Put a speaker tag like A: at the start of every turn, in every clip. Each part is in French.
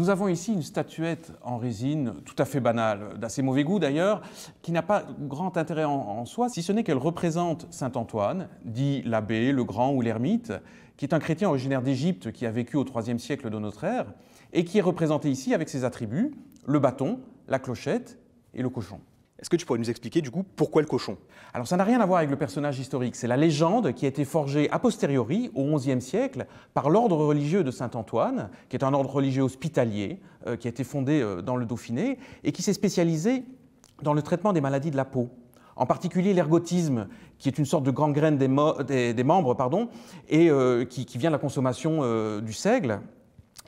A: Nous avons ici une statuette en résine tout à fait banale, d'assez mauvais goût d'ailleurs, qui n'a pas grand intérêt en, soi, si ce n'est qu'elle représente Saint Antoine, dit l'abbé, le grand ou l'ermite, qui est un chrétien originaire d'Égypte qui a vécu au IIIe siècle de notre ère, et qui est représenté ici avec ses attributs, le bâton, la clochette et le cochon. Est-ce que tu pourrais nous expliquer du coup pourquoi le cochon Alors ça n'a rien à voir avec le personnage historique, c'est la légende qui a été forgée a posteriori au XIe siècle par l'ordre religieux de Saint-Antoine, qui est un ordre religieux hospitalier euh, qui a été fondé euh, dans le Dauphiné et qui s'est spécialisé dans le traitement des maladies de la peau en particulier l'ergotisme, qui est une sorte de gangrène graine des, membres, pardon, et euh, qui, vient de la consommation du seigle.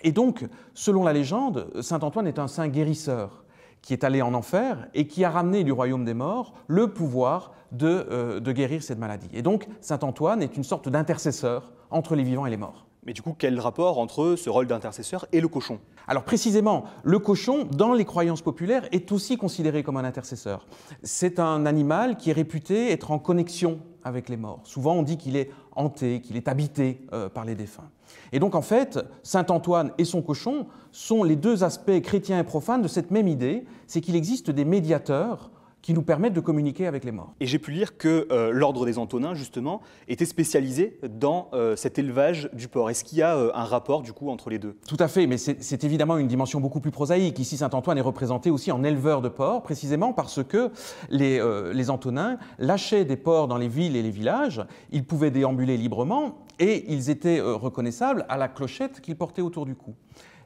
A: Et donc, selon la légende, Saint Antoine est un saint guérisseur qui est allé en enfer et qui a ramené du royaume des morts le pouvoir euh, de, guérir cette maladie. Et donc, Saint Antoine est une sorte d'intercesseur entre les vivants et les morts. Mais du coup, quel rapport entre ce rôle d'intercesseur et le cochon Alors précisément, le cochon, dans les croyances populaires, est aussi considéré comme un intercesseur. C'est un animal qui est réputé être en connexion avec les morts. Souvent on dit qu'il est hanté, qu'il est habité euh, par les défunts. Et donc en fait, Saint Antoine et son cochon sont les deux aspects chrétiens et profanes de cette même idée, c'est qu'il existe des médiateurs qui nous permettent de communiquer avec les morts.
B: Et j'ai pu lire que euh, l'Ordre des Antonins, justement, était spécialisé dans euh, cet élevage du porc. Est-ce qu'il y a euh, un rapport, du coup, entre les deux
A: Tout à fait, mais c'est évidemment une dimension beaucoup plus prosaïque. Ici, Saint-Antoine est représenté aussi en éleveur de porcs, précisément parce que les Antonins lâchaient des porcs dans les villes et les villages, ils pouvaient déambuler librement, et ils étaient euh, reconnaissables à la clochette qu'ils portaient autour du cou.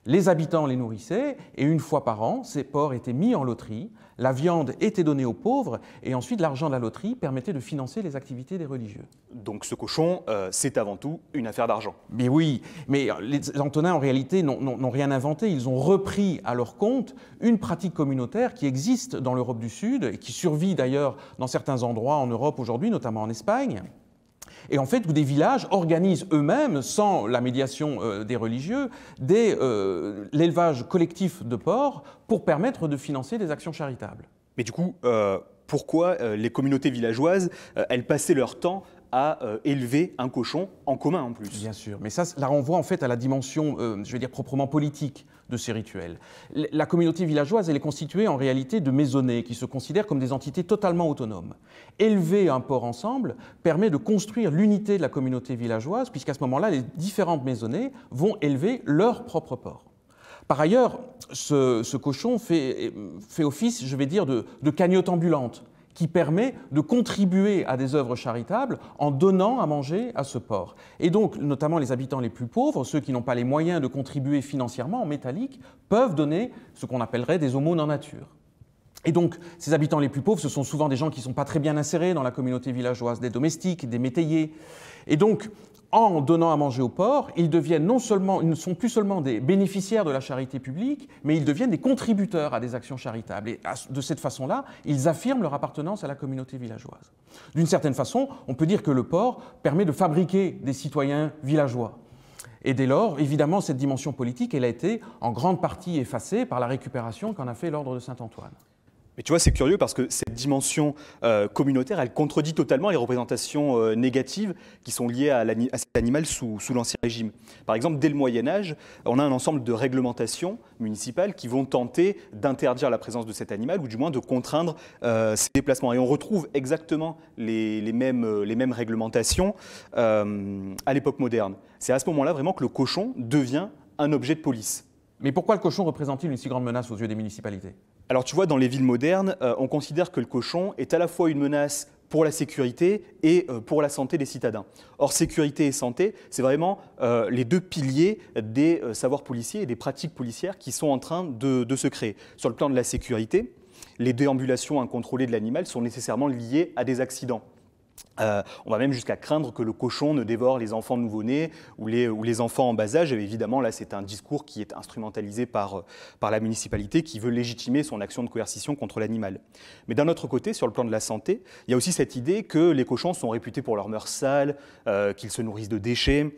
A: Les habitants les nourrissaient et une fois par an, ces porcs étaient mis en loterie, la viande était donnée aux pauvres et ensuite l'argent de la loterie permettait de financer les activités des religieux. Donc ce cochon, euh, c'est avant tout une affaire d'argent. Mais oui, mais les Antonins en réalité n'ont rien inventé, ils ont repris à leur compte une pratique communautaire qui existe dans l'Europe du Sud et qui survit d'ailleurs dans certains endroits en Europe aujourd'hui, notamment en Espagne. Et en fait, où des villages organisent eux-mêmes, sans la médiation euh, des religieux, euh, l'élevage collectif de porcs pour permettre de financer des actions charitables.
B: Mais du coup, euh, pourquoi les communautés villageoises, elles passaient leur
A: temps à euh, élever un cochon en commun en plus. Bien sûr, mais ça, la renvoie en fait à la dimension, euh, je vais dire, proprement politique de ces rituels. La communauté villageoise, elle est constituée en réalité de maisonnées qui se considèrent comme des entités totalement autonomes. Élever un porc ensemble permet de construire l'unité de la communauté villageoise, puisqu'à ce moment-là, les différentes maisonnées vont élever leur propre porc. Par ailleurs, ce, cochon euh, fait, office, je vais dire, de, de cagnotte ambulante qui permet de contribuer à des œuvres charitables en donnant à manger à ce porc. Et donc, notamment les habitants les plus pauvres, ceux qui n'ont pas les moyens de contribuer financièrement en métallique, peuvent donner ce qu'on appellerait des aumônes en nature. Et donc, ces habitants les plus pauvres, ce sont souvent des gens qui ne sont pas très bien insérés dans la communauté villageoise, des domestiques, des métayers. Et donc, en donnant à manger au porcs, ils ils ne sont plus seulement des bénéficiaires de la charité publique, mais ils deviennent des contributeurs à des actions charitables. Et de cette façon-là, ils affirment leur appartenance à la communauté villageoise. D'une certaine façon, on peut dire que le porc permet de fabriquer des citoyens villageois. Et dès lors, évidemment, cette dimension politique, elle a été en grande partie effacée par la récupération qu'en a fait l'ordre de Saint-Antoine.
B: Mais tu vois, c'est curieux parce que cette dimension euh, communautaire, elle contredit totalement les représentations euh, négatives qui sont liées à, cet animal sous, l'Ancien Régime. Par exemple, dès le Moyen Âge, on a un ensemble de réglementations municipales qui vont tenter d'interdire la présence de cet animal ou du moins de contraindre euh, ses déplacements. Et on retrouve exactement les, mêmes, les mêmes, réglementations à l'époque moderne. C'est à ce moment-là vraiment que le cochon devient un objet de police. Mais pourquoi le cochon représente-t-il une si grande menace aux yeux des municipalités alors tu vois, dans les villes modernes, euh, on considère que le cochon est à la fois une menace pour la sécurité et euh, pour la santé des citadins. Or, sécurité et santé, c'est vraiment euh, les deux piliers des savoirs policiers et des pratiques policières qui sont en train de, de, se créer. Sur le plan de la sécurité, les déambulations incontrôlées de l'animal sont nécessairement liées à des accidents. Euh, on va même jusqu'à craindre que le cochon ne dévore les enfants nouveau-nés ou les, enfants en bas âge. évidemment, là, c'est un discours qui est instrumentalisé euh, par, la municipalité qui veut légitimer son action de coercition contre l'animal. Mais d'un autre côté, sur le plan de la santé, il y a aussi cette idée que les cochons sont réputés pour leurs mœurs sales, euh, qu'ils se nourrissent de déchets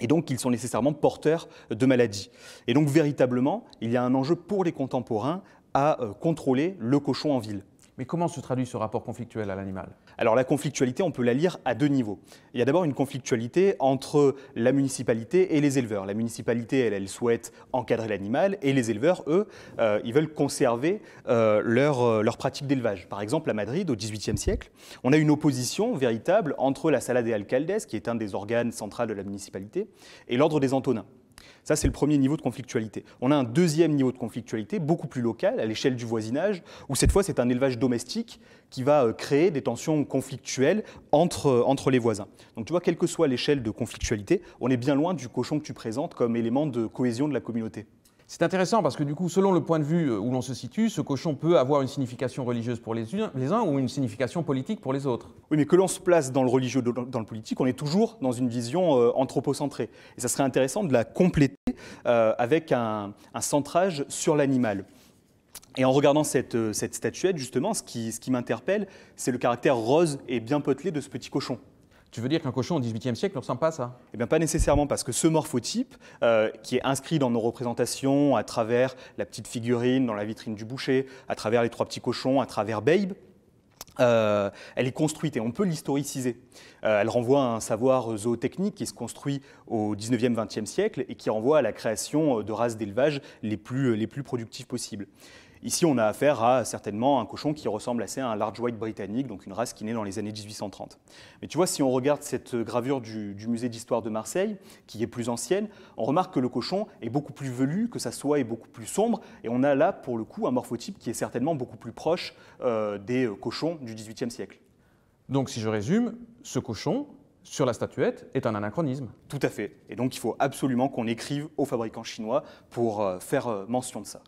B: et donc qu'ils sont nécessairement porteurs de maladies. Et donc véritablement, il y a un enjeu pour les contemporains à contrôler le cochon en ville. Mais comment se traduit ce rapport conflictuel à l'animal Alors la conflictualité, on peut la lire à deux niveaux. Il y a d'abord une conflictualité entre la municipalité et les éleveurs. La municipalité, elle, elle souhaite encadrer l'animal et les éleveurs, eux, euh, ils veulent conserver euh, leur, euh, leur, pratique d'élevage. Par exemple, à Madrid, au XVIIIe siècle, on a une opposition véritable entre la Sala de Alcaldes, qui est un des organes centrales de la municipalité, et l'ordre des Antonins. Ça, c'est le premier niveau de conflictualité. On a un deuxième niveau de conflictualité, beaucoup plus local, à l'échelle du voisinage, où cette fois, c'est un élevage domestique qui va euh, créer des tensions conflictuelles entre, euh, entre les voisins. Donc tu vois, quelle que soit l'échelle de conflictualité, on est bien loin du cochon que tu présentes comme élément
A: de cohésion de la communauté. C'est intéressant parce que du coup, selon le point de vue euh, où l'on se situe, ce cochon peut avoir une signification religieuse pour les, uns, les uns ou une signification politique pour les autres. Oui, mais que l'on se place dans le
B: religieux, ou dans le politique, on est toujours dans une vision euh, anthropocentrée. Et ça serait intéressant de la compléter euh, avec un, centrage sur l'animal. Et en regardant cette, statuette, justement, ce qui m'interpelle, c'est le caractère rose et bien potelé de ce petit cochon. Tu veux dire qu'un cochon au XVIIIe siècle ne ressemble pas ça Eh bien, pas nécessairement, parce que ce morphotype, euh, qui est inscrit dans nos représentations à travers la petite figurine dans la vitrine du boucher, à travers les trois petits cochons, à travers Babe, euh, elle est construite et on peut l'historiciser. Euh, elle renvoie à un savoir zootechnique qui se construit au 19e, 20e siècle et qui renvoie à la création de races d'élevage les plus, les plus productives possibles. Ici, on a affaire à certainement un cochon qui ressemble assez à un large white britannique, donc une race qui naît dans les années 1830. Mais tu vois, si on regarde cette gravure du, musée d'histoire de Marseille, qui est plus ancienne, on remarque que le cochon est beaucoup plus velu, que sa soie est beaucoup plus sombre, et on a là, pour le coup, un morphotype qui est certainement beaucoup plus proche euh, des euh, cochons du XVIIIe siècle.
A: Donc, si je résume,
B: ce cochon, sur la statuette est un anachronisme. Tout à fait. Et donc il faut absolument qu'on écrive aux fabricants chinois pour euh, faire mention de ça.